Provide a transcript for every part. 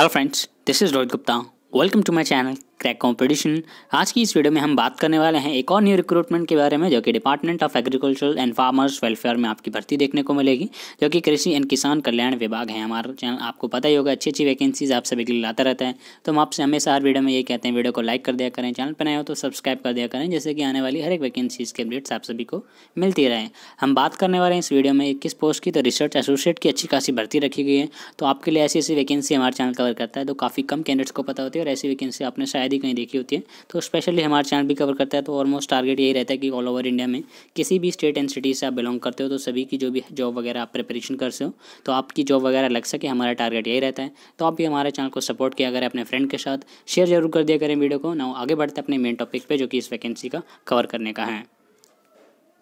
Hello friends, this is Rohit Gupta. Welcome to my channel crack competition आज की इस video में हम बात करने वाले हैं एक और न्यू रिक्रूटमेंट के बारे में जो कि department of agriculture and farmers welfare में आपकी भर्ती देखने को मिलेगी जो कि कृषि एंड किसान कल्याण विभाग है हमारा चैनल आपको पता ही होगा अच्छी अच्छी वैकेंसीज आप सभी के लिए लाता रहता है तो हम आपसे हमेशा हर वीडियो में ये कहते हैं वीडियो को लाइक कर दिया करें चैनल पर नए हो तो सब्सक्राइब कर दिया करें जैसे कि आने वाली हर एक वैकेंसीज के अपडेट्स आप सभी को मिलती रहे हम बात करने वाले हैं इस वीडियो में किस पोस्ट की तो रिसर्च एसोसिएट की अच्छी खासी भर्ती रखी गई है तो आपके लिए ऐसी ऐसी वैकेंसी हमारे चैनल कवर करता है तो काफ़ी कम कैंडिडेट्स को पता होती है और ऐसी वैकेंसी आपने शायद शायद ही कहीं देखी होती है तो स्पेशली हमारे चैनल भी कवर करता है तो ऑलमोस्ट टारगेट यही रहता है कि ऑल ओवर इंडिया में किसी भी स्टेट एंड सिटी से आप बिलोंग करते हो तो सभी की जो भी जॉब वगैरह आप प्रिपरेशन कर सो हो तो आपकी जॉब वगैरह लग सके हमारा टारगेट यही रहता है तो आप भी हमारे चैनल को सपोर्ट किया करें अपने फ्रेंड के साथ शेयर जरूर कर दिया करें वीडियो को ना आगे बढ़ते अपने मेन टॉपिक पर जो कि इस वैकेंसी का कवर करने का है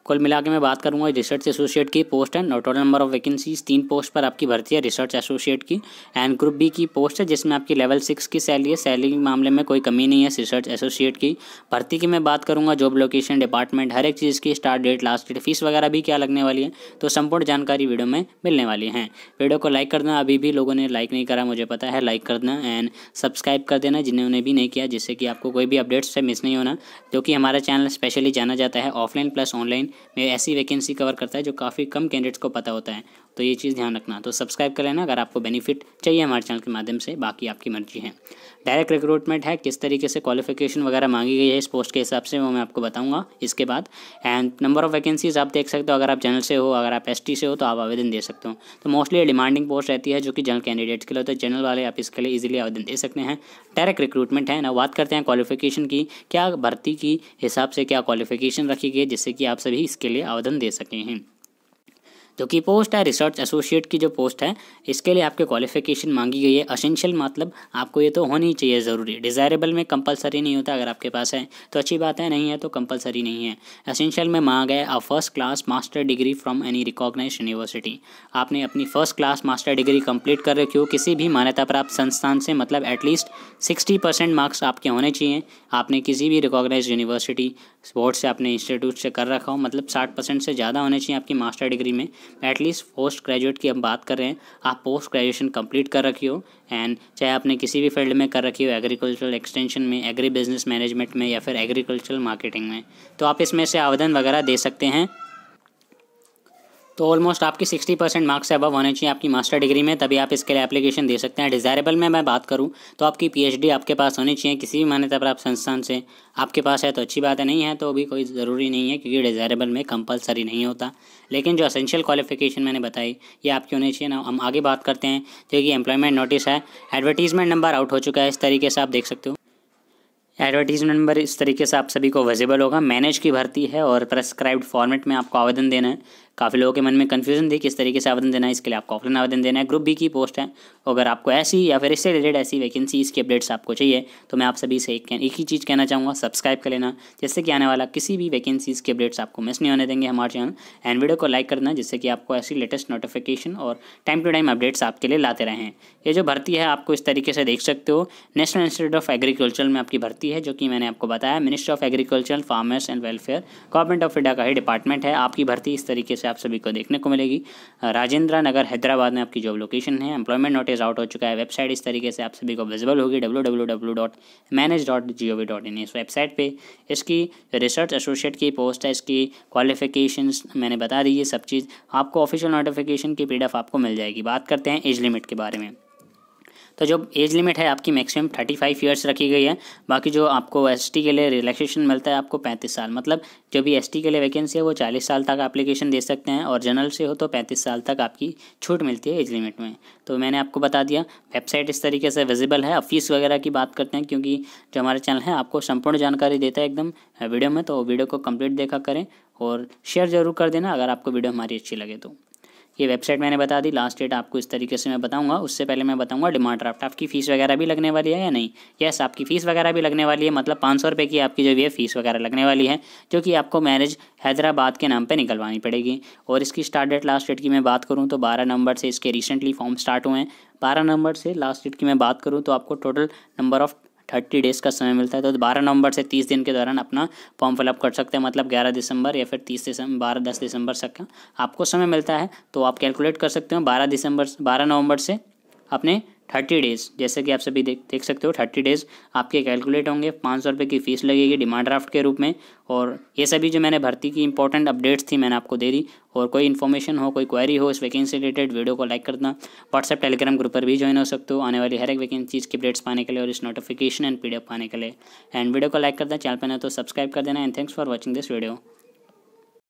कुल मिला के मैं बात करूँगा रिसर्च एसोसिएट की पोस्ट है टोटल नंबर ऑफ वैकेंसीज तीन पोस्ट पर आपकी भर्ती है रिसर्च एसोसिएट की एंड ग्रुप बी की पोस्ट है जिसमें आपकी लेवल सिक्स की सैलरी है सैलरी के मामले में कोई कमी नहीं है रिसर्च एसोसिएट की भर्ती की मैं बात करूँगा जॉब लोकेशन डिपार्टमेंट हर एक चीज़ की start date last date fees वगैरह भी क्या लगने वाली है तो संपूर्ण जानकारी वीडियो में मिलने वाली है वीडियो को लाइक करना अभी भी लोगों ने लाइक नहीं करा मुझे पता है लाइक कर देना एंड सब्सक्राइब कर देना जिन्होंने भी नहीं किया जिससे कि आपको कोई भी अपडेट्स से मिस नहीं होना जो कि हमारा चैनल स्पेशली जाना जाता है ऑफलाइन प्लस ऑनलाइन में ऐसी वैकेंसी कवर करता है जो काफ़ी कम कैंडिडेट्स को पता होता है तो ये चीज़ ध्यान रखना तो सब्सक्राइब कर लेना अगर आपको बेनिफिट चाहिए हमारे चैनल के माध्यम से बाकी आपकी मर्जी है डायरेक्ट रिक्रूटमेंट है किस तरीके से क्वालिफिकेशन वगैरह मांगी गई है इस पोस्ट के हिसाब से वो मैं आपको बताऊँगा इसके बाद एंड नंबर ऑफ वैकेंसीज़ आप देख सकते हो अगर आप जनरल से हो अगर आप एस से हो तो आप आवेदन दे सकते हो तो मोस्टली डिमांडिंग पोस्ट रहती है जो कि जनरल कैंडिडेट्स के लिए होते हैं जनरल वाले आप इसके लिए ईजिली आवेदन दे सकते हैं डायरेक्ट रिक्रूटमेंट है ना बात करते हैं क्वालिफिकेशन की क्या भर्ती की हिसाब से क्या क्वालिफिकेशन रखी गई जिससे कि आप सभी इसके लिए आवेदन दे सकें हैं जो कि पोस्ट है रिसर्च एसोसिएट की जो पोस्ट है इसके लिए आपके क्वालिफिकेशन मांगी गई है असेंशियल मतलब आपको ये तो होनी चाहिए ज़रूरी डिज़ायरेबल में कंपलसरी नहीं होता अगर आपके पास है तो अच्छी बात है नहीं है तो कंपलसरी नहीं है असेंशियल में मांगा है a first class master degree from any recognise university आपने अपनी फर्स्ट क्लास मास्टर डिग्री कंप्लीट कर रखी हो किसी भी मान्यता प्राप्त संस्थान से मतलब एटलीस्ट सिक्सटी परसेंट मार्क्स आपके होने चाहिए आपने किसी भी रिकॉग्नाइज यूनिवर्सिटी स्पोर्ट्स से आपने इंस्टीट्यूट से कर रखा हो मतलब साठ परसेंट से ज़्यादा होने चाहिए आपकी मास्टर डिग्री में एटलीस्ट पोस्ट ग्रेजुएट की हम बात कर रहे हैं आप पोस्ट ग्रेजुएशन कंप्लीट कर रखी हो एंड चाहे आपने किसी भी फील्ड में कर रखी हो एग्रीकल्चरल एक्सटेंशन में एग्री बिजनेस मैनेजमेंट में या फिर एग्रीकल्चरल मार्केटिंग में तो आप इसमें से आवेदन वगैरह दे सकते हैं तो ऑलमोस्ट आपकी 60 परसेंट मार्क्स अबव होने चाहिए आपकी मास्टर डिग्री में तभी आप इसके लिए एप्लीकेशन दे सकते हैं डिज़ायरेबल में मैं बात करूँ तो आपकी पीएचडी आपके पास होनी चाहिए किसी भी मान्यता प्राप्त संस्थान से आपके पास है तो अच्छी बात है नहीं है तो भी कोई ज़रूरी नहीं है क्योंकि डिज़ायरेबल में कंपलसरी नहीं होता लेकिन जो असेंशियल क्वालिफिकेशन मैंने बताई ये आपकी होनी चाहिए ना हम आगे बात करते हैं जो कि एम्प्लॉयमेंट नोटिस है एडवर्टीज़मेंट नंबर आउट हो चुका है इस तरीके से आप देख सकते हो एडवर्टीजमेंट नंबर इस तरीके से आप सभी को विजिबल होगा मैनेज की भर्ती है और प्रेस्क्राइब्ड फॉर्मेट में आपको आवेदन देना है काफ़ी लोगों के मन में कन्फ्यूजन थी किस तरीके से आवेदन देना है इसके लिए आपको ऑफलाइन आवेदन देना है ग्रुप बी की पोस्ट है तो अगर आपको ऐसी या फिर इससे रिलेटेड ऐसी वैकेंसी इसकी अपडेट्स आपको चाहिए तो मैं आप सभी से एक, एक ही चीज़ कहना चाहूँगा सब्सक्राइब कर लेना जिससे कि आने वाला किसी भी वैकेंसीज़ के अपडेट्स आपको मिस नहीं होने देंगे हमारे चैनल एंड वीडियो को लाइक करना जिससे कि आपको ऐसी लेटेस्ट नोटिफिकेशन और टाइम टू टाइम अपडेट्स आपके लिए लाते रहें ये जो भर्ती है आपको इस तरीके से देख सकते हो नेशनल इंस्टीट्यूट ऑफ एग्रीकल्चर में आपकी भर्ती है जो कि मैंने आपको बताया ministry of agriculture farmers and welfare government of India का ही डिपार्टमेंट है आपकी भर्ती इस तरीके से आप सभी को देखने को मिलेगी राजेंद्र नगर हैदराबाद में आपकी जॉब लोकेशन है एम्प्लॉयमेंट नोटिस आउट हो चुका है वेबसाइट इस तरीके से आप सभी को विजिबल होगी W W W dot manage dot G O V dot in इस वेबसाइट पर इसकी रिसर्च एसोसिएट की पोस्ट है इसकी क्वालिफिकेशन मैंने बता दी ये सब चीज़ आपको ऑफिशियल नोटिफिकेशन की पी आपको मिल जाएगी बात करते हैं एज लिमिट के बारे में तो जो एज लिमिट है आपकी मैक्सिमम थर्टी फाइव ईयर्स रखी गई है बाकी जो आपको एस के लिए रिलैक्सेशन मिलता है आपको पैंतीस साल मतलब जो भी एस के लिए वैकेंसी है वो चालीस साल तक एप्लीकेशन दे सकते हैं और जनरल से हो तो पैंतीस साल तक आपकी छूट मिलती है एज लिमिट में तो मैंने आपको बता दिया वेबसाइट इस तरीके से विजिबल है फीस वगैरह की बात करते हैं क्योंकि जो हमारे चैनल है आपको संपूर्ण जानकारी देता है एकदम वीडियो में तो वीडियो को कम्प्लीट देखा करें और शेयर जरूर कर देना अगर आपको वीडियो हमारी अच्छी लगे तो ये वेबसाइट मैंने बता दी लास्ट डेट आपको इस तरीके से मैं बताऊंगा उससे पहले मैं बताऊंगा डिमांड ड्राफ्ट आपकी फ़ीस वगैरह भी लगने वाली है या नहीं येस आपकी फ़ीस वगैरह भी लगने वाली है मतलब पाँच सौ रुपये की आपकी जो भी है फ़ीस वगैरह लगने वाली है जो कि आपको मैरिज हैदराबाद के नाम पर निकलवानी पड़ेगी और इसकी स्टार्ट डेट लास्ट डेट की मैं बात करूँ तो बारह नंबर से इसके रिसेंटली फॉर्म स्टार्ट हुए हैं बारह नंबर से लास्ट डेट की मैं बात करूँ तो आपको total number of thirty days का समय मिलता है तो बारह नवंबर से तीस दिन के दौरान अपना फॉर्म फिलअप कर सकते हैं मतलब ग्यारह दिसंबर या फिर तीस दिसंबर बारह दस दिसंबर तक का आपको समय मिलता है तो आप कैलकुलेट कर सकते हो बारह दिसंबर बारह नवंबर से अपने थर्टी डेज़ जैसे कि आप सभी देख देख सकते हो थर्टी डेज़ आपके कैलकुलेट होंगे पाँच सौ रुपये की फ़ीस लगेगी डिमांड ड्राफ्ट के रूप में और ये सभी जो मैंने भर्ती की इंपॉर्टेंट अपडेट्स थी मैंने आपको दे दी और कोई इन्फॉर्मेशन हो कोई क्वेरी हो इस वैकेंसी रिलेटेड वीडियो को लाइक करना व्हाट्सएप टेलीग्राम ग्रुप पर भी ज्वाइन हो सकते हो आने वाली हर एक वैकेंसी की अपडेट्स पाने के लिए और इस नोटिफिकेशन एंड पी पाने के लिए एंड वीडियो को लाइक करना चैनल पर ना तो सब्सक्राइब कर देना and thanks for watching this video